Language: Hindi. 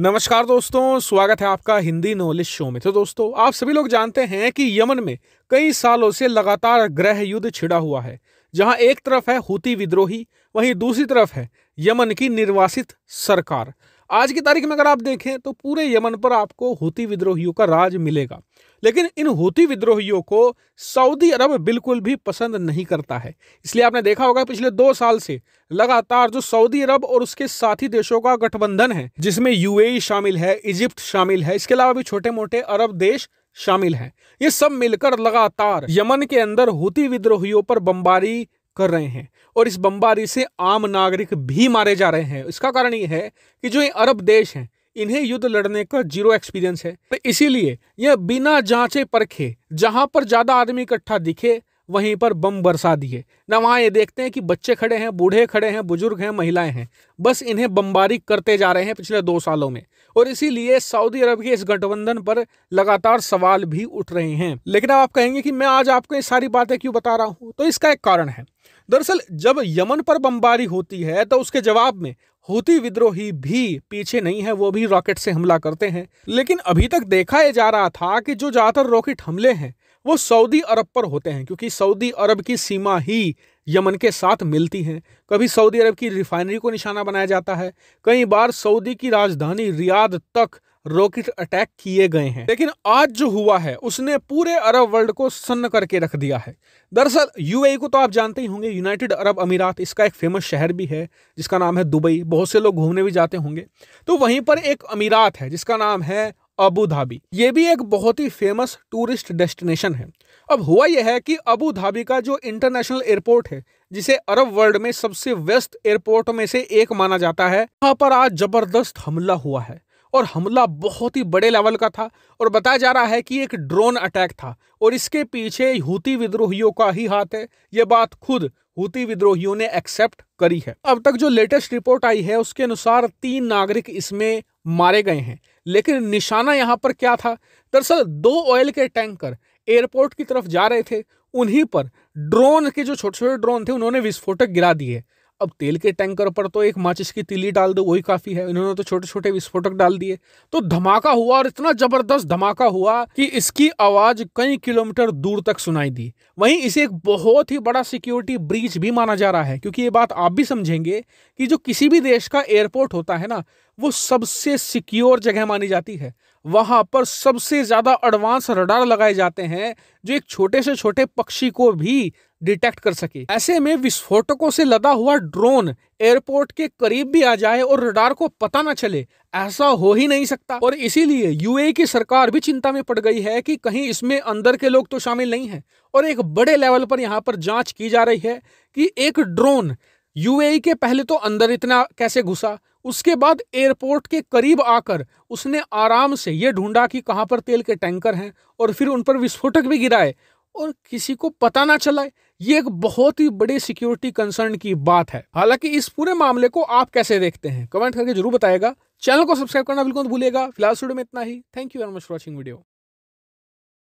नमस्कार दोस्तों स्वागत है आपका हिंदी नॉलेज शो में तो दोस्तों आप सभी लोग जानते हैं कि यमन में कई सालों से लगातार ग्रह युद्ध छिड़ा हुआ है जहां एक तरफ है हुती विद्रोही वहीं दूसरी तरफ है यमन की निर्वासित सरकार आज की तारीख में अगर आप देखें तो पूरे यमन पर आपको हुती विद्रोहियों का राज मिलेगा लेकिन इन होती विद्रोहियों को सऊदी अरब बिल्कुल भी पसंद नहीं करता है इसलिए आपने देखा होगा पिछले दो साल से लगातार जो सऊदी अरब और उसके साथी देशों का गठबंधन है जिसमें यूएई शामिल है इजिप्ट शामिल है इसके अलावा भी छोटे मोटे अरब देश शामिल हैं ये सब मिलकर लगातार यमन के अंदर होती विद्रोहियों पर बमबारी कर रहे हैं और इस बमबारी से आम नागरिक भी मारे जा रहे हैं इसका कारण ये है कि जो ये अरब देश हैं इन्हें युद्ध लड़ने का जीरो एक्सपीरियंस है तो इसीलिए यह बिना जांचे परखे जहां पर ज्यादा आदमी इकट्ठा दिखे वहीं पर बम बरसा दिए न वहां ये देखते हैं कि बच्चे खड़े हैं बूढ़े खड़े हैं बुजुर्ग हैं महिलाएं हैं बस इन्हें बमबारी करते जा रहे हैं पिछले दो सालों में और इसीलिए सऊदी अरब के इस गठबंधन पर लगातार सवाल भी उठ रहे हैं लेकिन अब आप कहेंगे कि मैं आज आपको ये सारी बातें क्यों बता रहा हूँ तो इसका एक कारण है दरअसल जब यमन पर बमबारी होती है तो उसके जवाब में होती विद्रोही भी पीछे नहीं है वो भी रॉकेट से हमला करते हैं लेकिन अभी तक देखा यह जा रहा था कि जो ज़्यादातर रॉकेट हमले हैं वो सऊदी अरब पर होते हैं क्योंकि सऊदी अरब की सीमा ही यमन के साथ मिलती हैं कभी सऊदी अरब की रिफाइनरी को निशाना बनाया जाता है कई बार सऊदी की राजधानी रियाद तक रॉकेट अटैक किए गए हैं लेकिन आज जो हुआ है उसने पूरे अरब वर्ल्ड को सन्न करके रख दिया है दरअसल यूएई e को तो आप जानते ही होंगे यूनाइटेड अरब अमीरात इसका एक फेमस शहर भी है जिसका नाम है दुबई बहुत से लोग घूमने भी जाते होंगे तो वहीं पर एक अमीरात है जिसका नाम है अबू धाबी ये भी एक बहुत ही फेमस टूरिस्ट डेस्टिनेशन है अब हुआ यह है कि अबू धाबी का जो इंटरनेशनल एयरपोर्ट है जिसे अरब वर्ल्ड में सबसे व्यस्त एयरपोर्ट में से एक माना जाता है वहां पर आज जबरदस्त हमला हुआ है और हमला बहुत ही बड़े लेवल का था और बताया जा रहा है कि एक ड्रोन अटैक था और इसके पीछे हूती विद्रोहियों का ही हाथ है ये बात खुद हूती विद्रोहियों ने एक्सेप्ट करी है अब तक जो लेटेस्ट रिपोर्ट आई है उसके अनुसार तीन नागरिक इसमें मारे गए हैं लेकिन निशाना यहाँ पर क्या था दरअसल दो ऑयल के टैंकर एयरपोर्ट की तरफ जा रहे थे उन्हीं पर ड्रोन के जो छोटे छोटे ड्रोन थे उन्होंने विस्फोटक गिरा दिए अब तेल के टैंकर पर तो एक माचिस की तिली डाल दो वही काफ़ी है इन्होंने तो छोटे छोटे विस्फोटक डाल दिए तो धमाका हुआ और इतना ज़बरदस्त धमाका हुआ कि इसकी आवाज़ कई किलोमीटर दूर तक सुनाई दी वहीं इसे एक बहुत ही बड़ा सिक्योरिटी ब्रीच भी माना जा रहा है क्योंकि ये बात आप भी समझेंगे कि जो किसी भी देश का एयरपोर्ट होता है ना वो सबसे सिक्योर जगह मानी जाती है वहाँ पर सबसे ज़्यादा एडवांस रडार लगाए जाते हैं जो एक छोटे से छोटे पक्षी को भी डिटेक्ट कर सके ऐसे में विस्फोटकों से लदा हुआ ड्रोन एयरपोर्ट के करीब भी आ जाए और रडार को पता ना चले ऐसा हो ही नहीं सकता और इसीलिए यूएई की सरकार भी चिंता में पड़ गई है कि कहीं इसमें अंदर के लोग तो शामिल नहीं है और एक बड़े लेवल पर यहाँ पर जाँच की जा रही है कि एक ड्रोन यूएई के पहले तो अंदर इतना कैसे घुसा उसके बाद एयरपोर्ट के करीब आकर उसने आराम से ये ढूंढा कि कहाँ पर तेल के टैंकर हैं और फिर उन पर विस्फोटक भी गिराए और किसी को पता ना चलाए ये एक बहुत ही बड़े सिक्योरिटी कंसर्न की बात है हालांकि इस पूरे मामले को आप कैसे देखते हैं कमेंट करके जरूर बताएगा चैनल को सब्सक्राइब करना बिल्कुल भूलेगा फिलहाल वीडियो में इतना ही thank you very much watching video